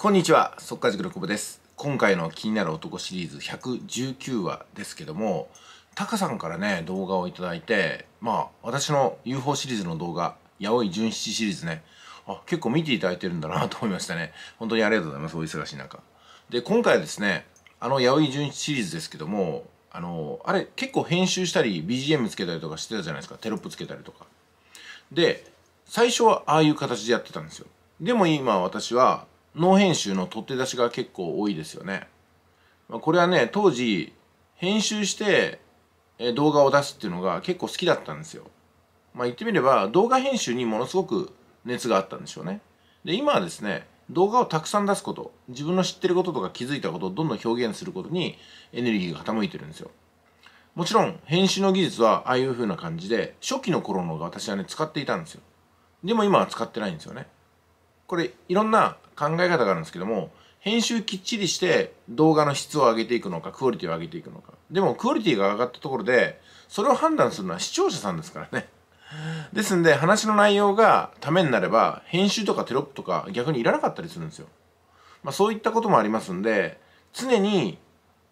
こんにちは、速稼塾の久保です。今回の気になる男シリーズ119話ですけども、タカさんからね、動画をいただいて、まあ、私の UFO シリーズの動画、八尾井純七シリーズね、あ、結構見ていただいてるんだなと思いましたね。本当にありがとうございます、お忙しい中。で、今回はですね、あの八尾井純七シリーズですけども、あの、あれ結構編集したり、BGM つけたりとかしてたじゃないですか、テロップつけたりとか。で、最初はああいう形でやってたんですよ。でも今私は脳編集の取っ手出しが結構多いですよね。これはね、当時、編集して動画を出すっていうのが結構好きだったんですよ。まあ言ってみれば、動画編集にものすごく熱があったんでしょうね。で、今はですね、動画をたくさん出すこと、自分の知ってることとか気づいたことをどんどん表現することにエネルギーが傾いてるんですよ。もちろん、編集の技術はああいう風な感じで、初期の頃の私はね、使っていたんですよ。でも今は使ってないんですよね。これ、いろんな考え方があるんですけども、編集きっちりして動画の質を上げていくのか、クオリティを上げていくのか。でも、クオリティが上がったところで、それを判断するのは視聴者さんですからね。ですんで、話の内容がためになれば、編集とかテロップとか逆にいらなかったりするんですよ。まあ、そういったこともありますんで、常に、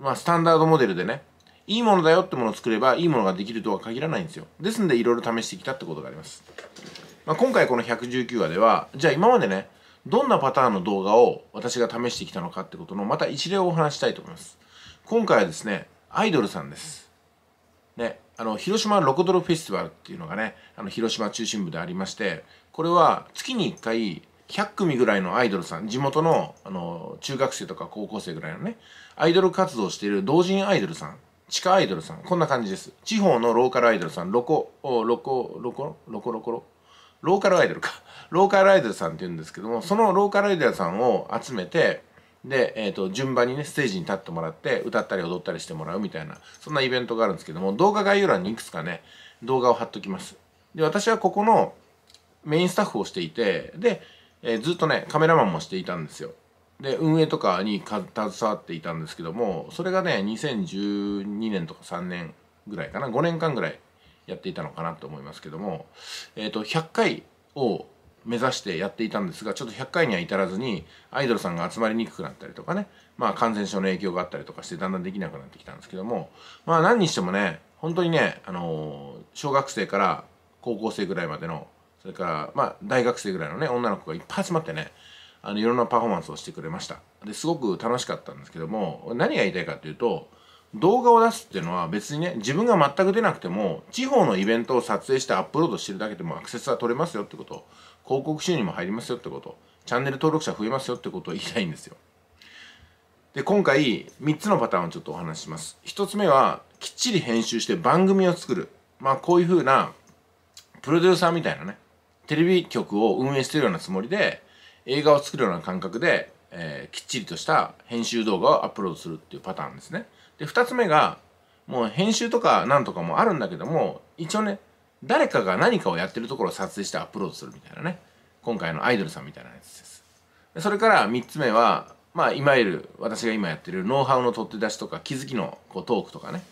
まあ、スタンダードモデルでね、いいものだよってものを作れば、いいものができるとは限らないんですよ。ですんで、いろいろ試してきたってことがあります。まあ、今回この119話では、じゃあ今までね、どんなパターンの動画を私が試してきたのかってことのまた一例をお話したいと思います。今回はですね、アイドルさんです。ね、あの広島ロコドルフェスティバルっていうのがねあの広島中心部でありましてこれは月に1回100組ぐらいのアイドルさん地元のあの中学生とか高校生ぐらいのねアイドル活動している同人アイドルさん地下アイドルさんこんな感じです地方のローカルアイドルさんロコロコロコロコロコロコロローカルアイドルかローカルアイドルさんっていうんですけどもそのローカルアイドルさんを集めてで、えーと、順番にねステージに立ってもらって歌ったり踊ったりしてもらうみたいなそんなイベントがあるんですけども動画概要欄にいくつかね動画を貼っときますで私はここのメインスタッフをしていてで、えー、ずっとねカメラマンもしていたんですよで運営とかに携わっていたんですけどもそれがね2012年とか3年ぐらいかな5年間ぐらいやっていたのかなと思いますけども、えーと、100回を目指してやっていたんですがちょっと100回には至らずにアイドルさんが集まりにくくなったりとかね、まあ、感染症の影響があったりとかしてだんだんできなくなってきたんですけどもまあ何にしてもね本当にね、あのー、小学生から高校生ぐらいまでのそれからまあ大学生ぐらいのね女の子がいっぱい集まってねあのいろんなパフォーマンスをしてくれましたですごく楽しかったんですけども何が言いたいかというと動画を出すっていうのは別にね、自分が全く出なくても、地方のイベントを撮影してアップロードしてるだけでもアクセスは取れますよってこと、広告収入も入りますよってこと、チャンネル登録者増えますよってことを言いたいんですよ。で、今回、3つのパターンをちょっとお話しします。1つ目は、きっちり編集して番組を作る。まあ、こういうふうな、プロデューサーみたいなね、テレビ局を運営してるようなつもりで、映画を作るような感覚で、えー、きっちりとした編集動画をアップロードするっていうパターンですね。で2つ目がもう編集とかなんとかもあるんだけども一応ね誰かが何かをやってるところを撮影してアップロードするみたいなね今回のアイドルさんみたいなやつですでそれから3つ目はまあいわゆる私が今やってるノウハウの取って出しとか気づきのこうトークとかね、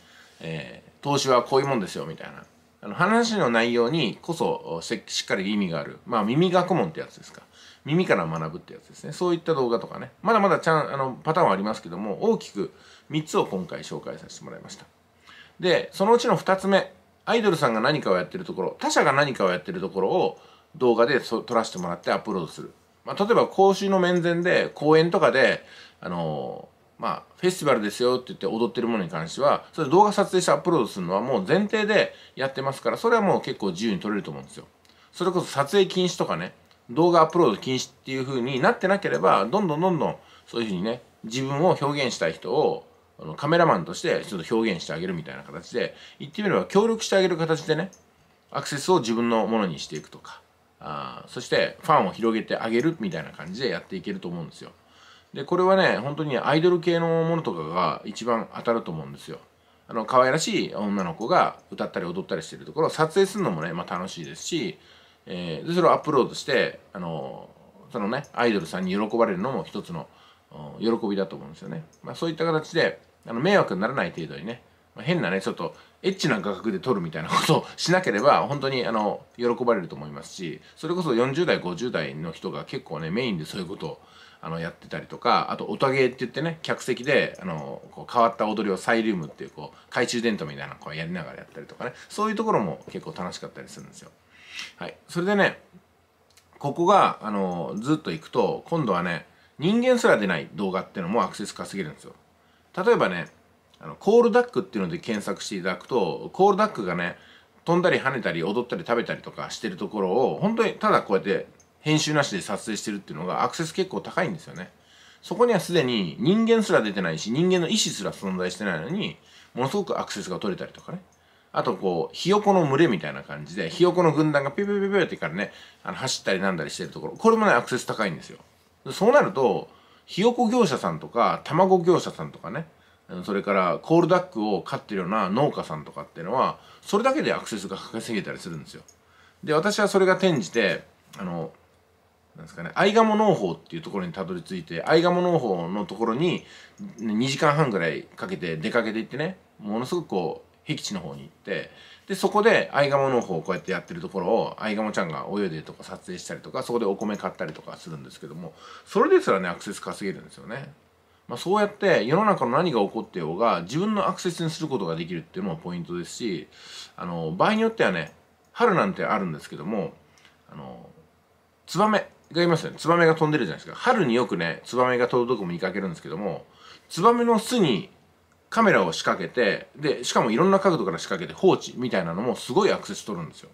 えー、投資はこういうもんですよみたいなあの話の内容にこそしっかり意味がある。まあ耳学問ってやつですか。耳から学ぶってやつですね。そういった動画とかね。まだまだちゃんあのパターンはありますけども、大きく3つを今回紹介させてもらいました。で、そのうちの2つ目。アイドルさんが何かをやってるところ、他者が何かをやってるところを動画で撮らせてもらってアップロードする。まあ、例えば講習の面前で、講演とかで、あのまあ、フェスティバルですよって言って踊ってるものに関しては、それ動画撮影してアップロードするのはもう前提でやってますから、それはもう結構自由に撮れると思うんですよ。それこそ撮影禁止とかね、動画アップロード禁止っていう風になってなければ、どんどんどんどんそういう風にね、自分を表現したい人をあのカメラマンとしてちょっと表現してあげるみたいな形で、言ってみれば協力してあげる形でね、アクセスを自分のものにしていくとか、あそしてファンを広げてあげるみたいな感じでやっていけると思うんですよ。でこれはね本当にアイドル系のものとかが一番当たると思うんですよあの可愛らしい女の子が歌ったり踊ったりしてるところを撮影するのもね、まあ、楽しいですし、えー、でそれをアップロードしてあのそのねアイドルさんに喜ばれるのも一つの喜びだと思うんですよね、まあ、そういった形であの迷惑にならない程度にね変なねちょっとエッチな画角で撮るみたいなことをしなければ本当にあの喜ばれると思いますしそれこそ40代50代の人が結構ねメインでそういうことをあのやってたりとかあと「おたげ」って言ってね客席であのこう変わった踊りをサイリウムっていうこう懐中電灯みたいなこうやりながらやったりとかねそういうところも結構楽しかったりするんですよ。はい、それでねここがあのずっと行くと今度はね人間すら出ない動画っていうのもアクセス稼げるんですよ。例えばねあのコールダックっていうので検索していただくとコールダックがね飛んだり跳ねたり踊ったり食べたりとかしてるところを本当にただこうやって編集なしで撮影してるっていうのがアクセス結構高いんですよねそこにはすでに人間すら出てないし人間の意思すら存在してないのにものすごくアクセスが取れたりとかねあとこう、ひよこの群れみたいな感じで、ひよこの軍団がピュピュピュピュってからね、あの走ったりなんだりしてるところ、これもね、アクセス高いんですよ。そうなると、ひよこ業者さんとか、卵業者さんとかね、それからコールダックを飼ってるような農家さんとかっていうのはそれだけでアクセスが稼げたりするんですよで私はそれが転じてあのなんですかね合鴨農法っていうところにたどり着いて合鴨農法のところに2時間半ぐらいかけて出かけていってねものすごくこう僻地の方に行ってでそこで合鴨農法をこうやってやってるところを合鴨ちゃんが泳いでるとか撮影したりとかそこでお米買ったりとかするんですけどもそれですらねアクセス稼げるんですよね。まあ、そうやって世の中の何が起こってようが自分のアクセスにすることができるっていうのもポイントですしあの場合によってはね春なんてあるんですけどもあのツバメがいますよねツバメが飛んでるじゃないですか春によくねツバメが飛ぶとこも見かけるんですけどもツバメの巣にカメラを仕掛けてでしかもいろんな角度から仕掛けて放置みたいなのもすごいアクセス取るんですよ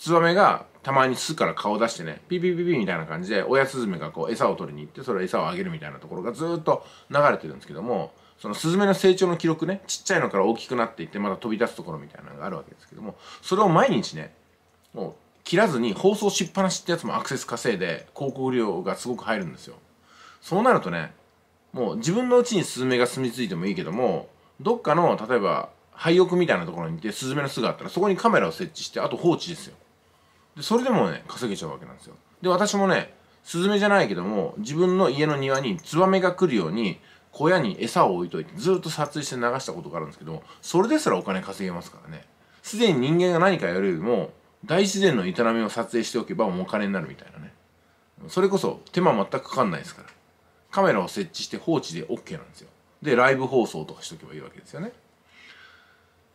ツバメがたまに巣から顔出してね、ピピピピみたいな感じで、親スズメがこう餌を取りに行って、それ餌をあげるみたいなところがずっと流れてるんですけども、そのスズメの成長の記録ね、ちっちゃいのから大きくなっていって、また飛び出すところみたいなのがあるわけですけども、それを毎日ね、もう切らずに放送しっぱなしってやつもアクセス稼いで、広告料がすごく入るんですよ。そうなるとね、もう自分のうちにスズメが住み着いてもいいけども、どっかの、例えば、廃屋みたいなところに行って、スズメの巣があったら、そこにカメラを設置して、あと放置ですよ。でそれでもね稼げちゃうわけなんですよで私もねスズメじゃないけども自分の家の庭にツバメが来るように小屋に餌を置いといてずっと撮影して流したことがあるんですけどそれですらお金稼げますからねすでに人間が何かやるよりも大自然の営みを撮影しておけばお金になるみたいなねそれこそ手間全くかかんないですからカメラを設置して放置で OK なんですよでライブ放送とかしとけばいいわけですよね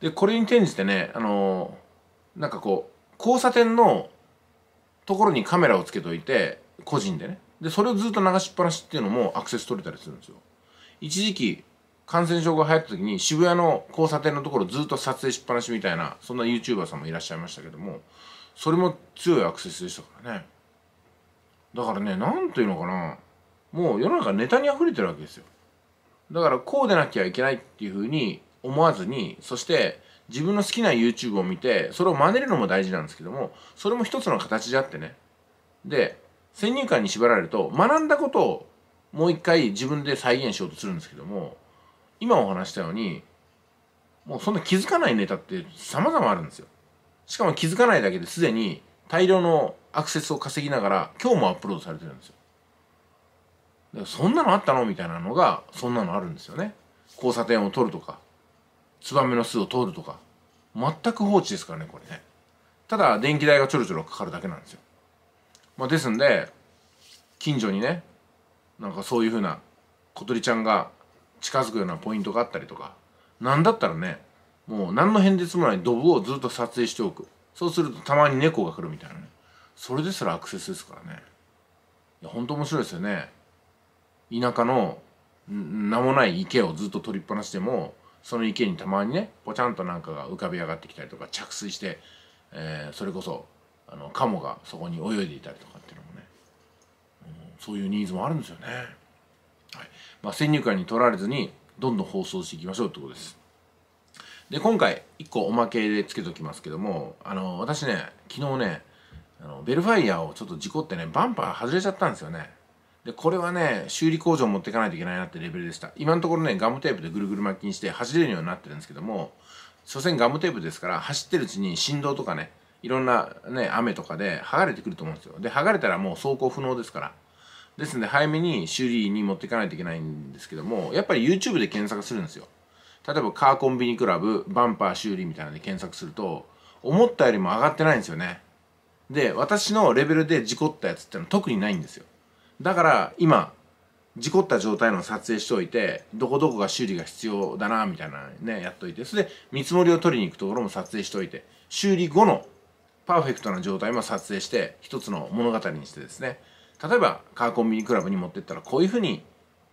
でこれに転じてねあのー、なんかこう交差点のところにカメラをつけといて個人でねでそれをずっと流しっぱなしっていうのもアクセス取れたりするんですよ一時期感染症が流行った時に渋谷の交差点のところずっと撮影しっぱなしみたいなそんな YouTuber さんもいらっしゃいましたけどもそれも強いアクセスでしたからねだからね何ていうのかなもう世の中ネタに溢れてるわけですよだからこうでなきゃいけないっていうふうに思わずにそして自分の好きな YouTube を見てそれを真似るのも大事なんですけどもそれも一つの形であってねで先入観に縛られると学んだことをもう一回自分で再現しようとするんですけども今お話したようにもうそんな気づかないネタって様々あるんですよしかも気づかないだけですでに大量のアクセスを稼ぎながら今日もアップロードされてるんですよそんなのあったのみたいなのがそんなのあるんですよね交差点を取るとかツバメの巣を通るとか全く放置ですからねこれねただ電気代がちょろちょろかかるだけなんですよ、まあ、ですんで近所にねなんかそういうふうな小鳥ちゃんが近づくようなポイントがあったりとか何だったらねもう何の変哲もないドブをずっと撮影しておくそうするとたまに猫が来るみたいなねそれですらアクセスですからねいや本当面白いですよね田舎の名もない池をずっと取りっぱなしでもその池にたまにねぽちゃんとなんかが浮かび上がってきたりとか着水して、えー、それこそあのカモがそこに泳いでいたりとかっていうのもね、うん、そういうニーズもあるんですよね。はいまあ、先入観に取られずにどんどん放送していきましょうってことです。で今回1個おまけでつけときますけどもあの私ね昨日ねあのベルファイアをちょっと事故ってねバンパー外れちゃったんですよねで、これはね、修理工場持っていかないといけないなってレベルでした。今のところね、ガムテープでぐるぐる巻きにして走れるようになってるんですけども、所詮ガムテープですから、走ってるうちに振動とかね、いろんなね、雨とかで剥がれてくると思うんですよ。で、剥がれたらもう走行不能ですから。ですので、早めに修理に持っていかないといけないんですけども、やっぱり YouTube で検索するんですよ。例えば、カーコンビニクラブ、バンパー修理みたいなので検索すると、思ったよりも上がってないんですよね。で、私のレベルで事故ったやつってのは特にないんですよ。だから今事故った状態の撮影しておいてどこどこが修理が必要だなみたいなねやっといてそれで見積もりを取りに行くところも撮影しておいて修理後のパーフェクトな状態も撮影して一つの物語にしてですね例えばカーコンビニクラブに持ってったらこういうふうに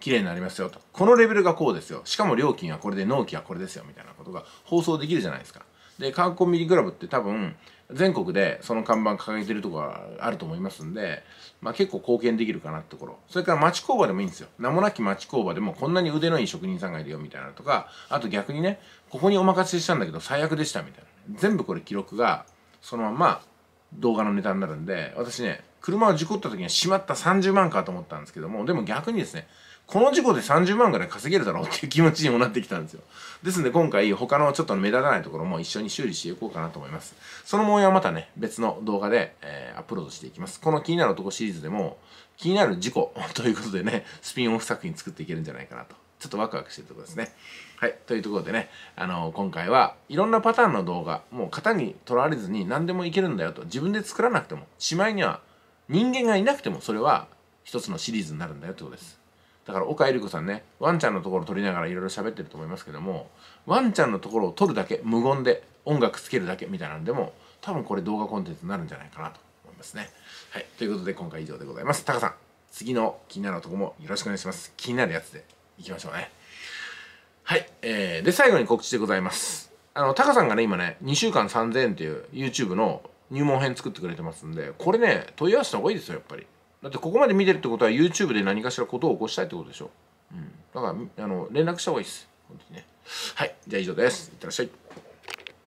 綺麗になりますよとこのレベルがこうですよしかも料金はこれで納期はこれですよみたいなことが放送できるじゃないですかで科学コンビニクラブって多分全国でその看板掲げてるとこがあると思いますんで、まあ、結構貢献できるかなってところそれから町工場でもいいんですよ名もなき町工場でもこんなに腕のいい職人さんがいるよみたいなとかあと逆にねここにお任せしたんだけど最悪でしたみたいな全部これ記録がそのまま動画のネタになるんで私ね車を事故った時にはしまった30万かと思ったんですけどもでも逆にですねこの事故で30万ぐらい稼げるだろうっていう気持ちにもなってきたんですよ。ですんで今回他のちょっと目立たないところも一緒に修理していこうかなと思います。その模様はまたね、別の動画で、えー、アップロードしていきます。この気になる男シリーズでも気になる事故ということでね、スピンオフ作品作っていけるんじゃないかなと。ちょっとワクワクしてるところですね。はい。というところでね、あのー、今回はいろんなパターンの動画、もう型にとらわれずに何でもいけるんだよと。自分で作らなくても、しまいには人間がいなくてもそれは一つのシリーズになるんだよってことです。だから岡江里子さんねワンちゃんのところを撮りながらいろいろ喋ってると思いますけどもワンちゃんのところを撮るだけ無言で音楽つけるだけみたいなんでも多分これ動画コンテンツになるんじゃないかなと思いますね。はい、ということで今回以上でございます。タカさん次の気になるとこもよろしくお願いします。気になるやつでいきましょうね。はい、えー、で最後に告知でございます。あのタカさんがね今ね2週間3000円っていう YouTube の入門編作ってくれてますんでこれね問い合わせた方がいいですよやっぱりだってここまで見てるってことは YouTube で何かしらことを起こしたいってことでしょ。うん、だからあの連絡した方がいいです。本当にね。はい。じゃあ以上です。いってらっしゃい。